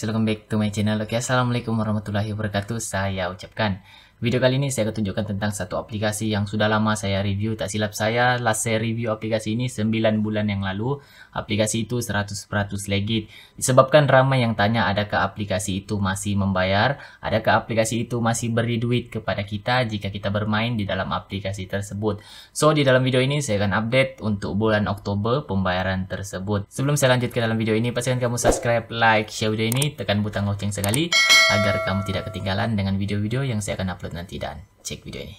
Welcome back to my channel Oke okay, assalamualaikum warahmatullahi wabarakatuh Saya ucapkan Video kali ini saya akan tunjukkan tentang satu aplikasi yang sudah lama saya review. Tak silap saya, last saya review aplikasi ini 9 bulan yang lalu. Aplikasi itu 100% legit. Disebabkan ramai yang tanya adakah aplikasi itu masih membayar, adakah aplikasi itu masih beri duit kepada kita jika kita bermain di dalam aplikasi tersebut. So, di dalam video ini saya akan update untuk bulan Oktober pembayaran tersebut. Sebelum saya lanjut ke dalam video ini, pastikan kamu subscribe, like, share video ini, tekan butang lonceng sekali agar kamu tidak ketinggalan dengan video-video yang saya akan upload nanti dan cek video ini.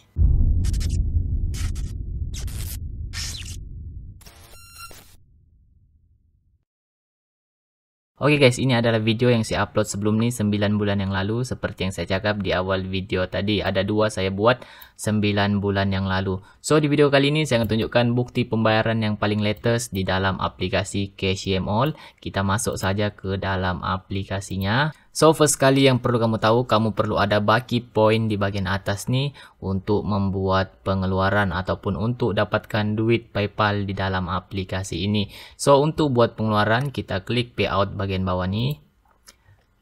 Oke okay guys, ini adalah video yang saya upload sebelum ini 9 bulan yang lalu. Seperti yang saya cakap di awal video tadi, ada dua saya buat 9 bulan yang lalu. So, di video kali ini saya akan tunjukkan bukti pembayaran yang paling latest di dalam aplikasi Cashiem All. Kita masuk saja ke dalam aplikasinya. So first sekali yang perlu kamu tahu, kamu perlu ada baki point di bahagian atas ni untuk membuat pengeluaran ataupun untuk dapatkan duit PayPal di dalam aplikasi ini. So untuk buat pengeluaran, kita klik payout bahagian bawah ni.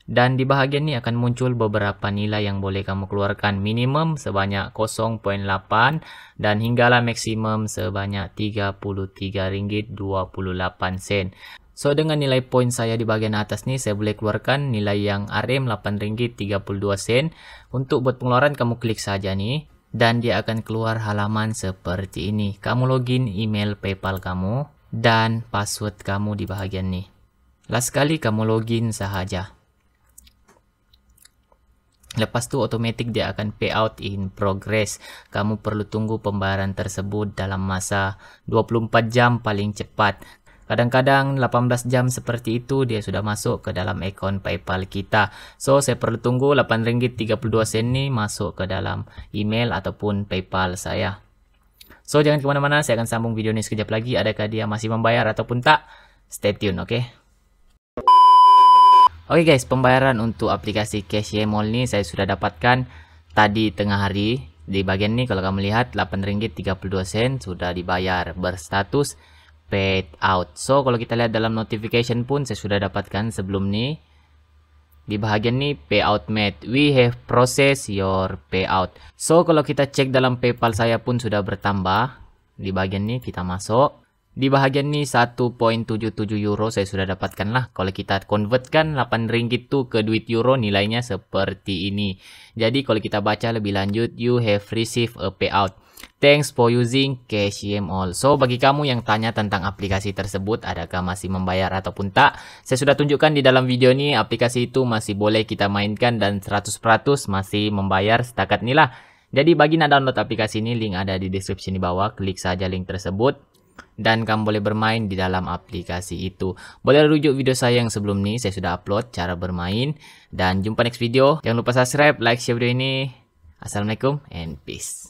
Dan di bahagian ni akan muncul beberapa nilai yang boleh kamu keluarkan. Minimum sebanyak 0.8 dan hinggalah maksimum sebanyak 33 ringgit 28 sen. So dengan nilai poin saya di bagian atas ini saya boleh keluarkan nilai yang RM 8.32 Untuk buat pengeluaran kamu klik saja nih dan dia akan keluar halaman seperti ini. Kamu login email PayPal kamu dan password kamu di bahagian nih. Last kali kamu login sahaja. Lepas tu otomatik dia akan payout in progress. Kamu perlu tunggu pembayaran tersebut dalam masa 24 jam paling cepat. Kadang-kadang 18 jam seperti itu dia sudah masuk ke dalam account PayPal kita. So saya perlu tunggu RM8.32 sen ini masuk ke dalam email ataupun PayPal saya. So jangan kemana-mana, saya akan sambung video ini sekejap lagi. Adakah dia masih membayar ataupun tak? Stay tune, oke? Okay? Oke guys, pembayaran untuk aplikasi Cashier Mall ini saya sudah dapatkan tadi tengah hari. Di bagian ini kalau kamu lihat RM8.32 sudah dibayar berstatus paid out. So kalau kita lihat dalam notification pun saya sudah dapatkan sebelum ini di bahagian ini payout made we have process your payout so kalau kita cek dalam PayPal saya pun sudah bertambah di bagian ini kita masuk di bahagian ini 1.77 euro saya sudah dapatkan lah kalau kita convertkan 8 ringgit tuh ke duit euro nilainya seperti ini jadi kalau kita baca lebih lanjut you have received a payout Thanks for using KCM All. So, bagi kamu yang tanya tentang aplikasi tersebut, adakah masih membayar ataupun tak, saya sudah tunjukkan di dalam video ini, aplikasi itu masih boleh kita mainkan dan 100% masih membayar setakat inilah. Jadi, bagi nak download aplikasi ini, link ada di deskripsi di bawah, klik saja link tersebut. Dan kamu boleh bermain di dalam aplikasi itu. Boleh rujuk video saya yang sebelum ini, saya sudah upload cara bermain. Dan jumpa next video. Jangan lupa subscribe, like, share video ini. Assalamualaikum and peace.